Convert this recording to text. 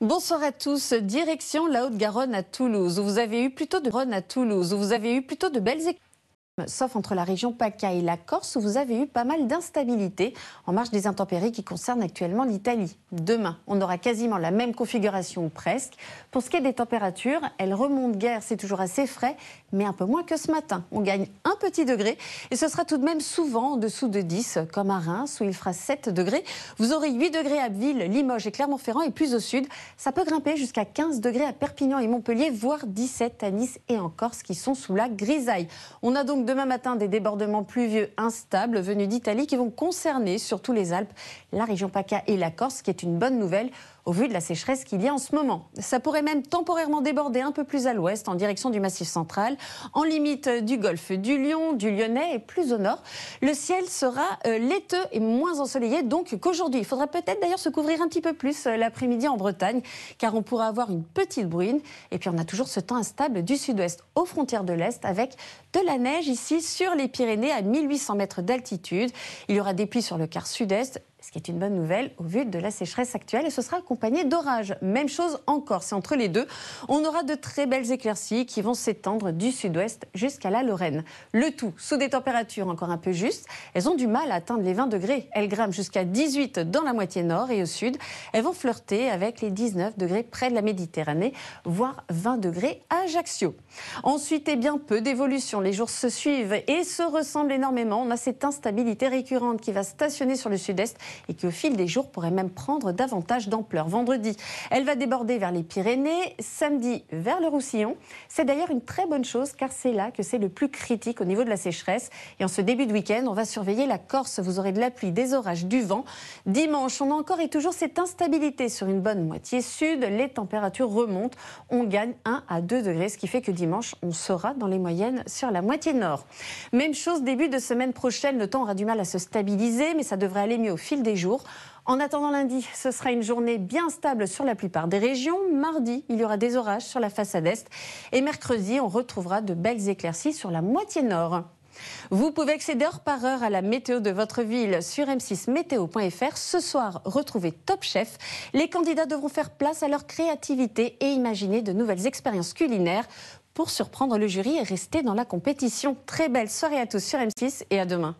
Bonsoir à tous. Direction la Haute-Garonne à Toulouse, où vous avez eu plutôt de Rhône à Toulouse, vous avez eu plutôt de belles écoles sauf entre la région PACA et la Corse, où vous avez eu pas mal d'instabilité en marge des intempéries qui concernent actuellement l'Italie. Demain, on aura quasiment la même configuration, ou presque. Pour ce qui est des températures, elles remontent guère, c'est toujours assez frais, mais un peu moins que ce matin. On gagne un petit degré, et ce sera tout de même souvent en dessous de 10, comme à Reims, où il fera 7 degrés. Vous aurez 8 degrés à ville Limoges et Clermont-Ferrand, et plus au sud, ça peut grimper jusqu'à 15 degrés à Perpignan et Montpellier, voire 17 à Nice et en Corse, qui sont sous la grisaille. On a donc demain matin des débordements pluvieux instables venus d'Italie qui vont concerner surtout les Alpes, la région PACA et la Corse, ce qui est une bonne nouvelle au vu de la sécheresse qu'il y a en ce moment. Ça pourrait même temporairement déborder un peu plus à l'ouest en direction du Massif central, en limite du golfe du Lion, du Lyonnais et plus au nord. Le ciel sera euh, laiteux et moins ensoleillé donc qu'aujourd'hui. Il faudra peut-être d'ailleurs se couvrir un petit peu plus euh, l'après-midi en Bretagne car on pourra avoir une petite bruine et puis on a toujours ce temps instable du sud-ouest aux frontières de l'est avec de la neige ici sur les Pyrénées à 1800 mètres d'altitude. Il y aura des pluies sur le quart sud-est ce qui est une bonne nouvelle au vu de la sécheresse actuelle, et ce sera accompagné d'orages. Même chose encore, c'est entre les deux. On aura de très belles éclaircies qui vont s'étendre du sud-ouest jusqu'à la Lorraine. Le tout sous des températures encore un peu justes. Elles ont du mal à atteindre les 20 degrés. Elles grimpent jusqu'à 18 dans la moitié nord et au sud. Elles vont flirter avec les 19 degrés près de la Méditerranée, voire 20 degrés à Ajaccio. Ensuite, et eh bien, peu d'évolution. Les jours se suivent et se ressemblent énormément. On a cette instabilité récurrente qui va stationner sur le sud-est et qui au fil des jours pourrait même prendre davantage d'ampleur. Vendredi, elle va déborder vers les Pyrénées, samedi vers le Roussillon. C'est d'ailleurs une très bonne chose car c'est là que c'est le plus critique au niveau de la sécheresse. Et en ce début de week-end, on va surveiller la Corse. Vous aurez de la pluie, des orages, du vent. Dimanche, on a encore et toujours cette instabilité sur une bonne moitié sud. Les températures remontent. On gagne 1 à 2 degrés, ce qui fait que dimanche, on sera dans les moyennes sur la moitié nord. Même chose début de semaine prochaine. Le temps aura du mal à se stabiliser, mais ça devrait aller mieux au fil des jours. En attendant lundi, ce sera une journée bien stable sur la plupart des régions. Mardi, il y aura des orages sur la façade est. Et mercredi, on retrouvera de belles éclaircies sur la moitié nord. Vous pouvez accéder heure par heure à la météo de votre ville sur m6météo.fr. Ce soir, retrouvez Top Chef. Les candidats devront faire place à leur créativité et imaginer de nouvelles expériences culinaires pour surprendre le jury et rester dans la compétition. Très belle soirée à tous sur M6 et à demain.